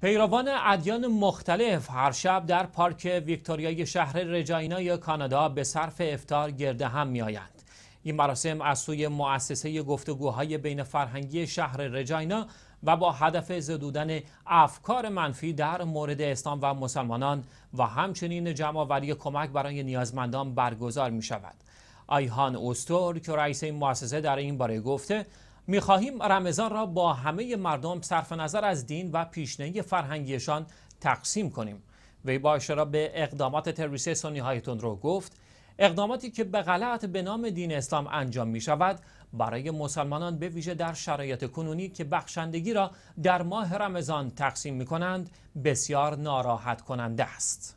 پیروان ادیان مختلف هر شب در پارک ویکتوریای شهر رجاینا یا کانادا به صرف افتار گرده هم می آیند. این مراسم از سوی مؤسسه گفتگوهای بین فرهنگی شهر رجاینا و با هدف زدودن افکار منفی در مورد اسلام و مسلمانان و همچنین جمعآوری کمک برای نیازمندان برگزار می شود. آیهان اوستور که رئیس این مؤسسه در این باره گفته میخواهیم رمضان را با همه مردم صرف نظر از دین و پیشنهی فرهنگیشان تقسیم کنیم وی با اشاره به اقدامات تروریستی سنی های تندرو گفت اقداماتی که به غلط به نام دین اسلام انجام می شود برای مسلمانان به ویژه در شرایط کنونی که بخشندگی را در ماه رمضان تقسیم می کنند بسیار ناراحت کننده است.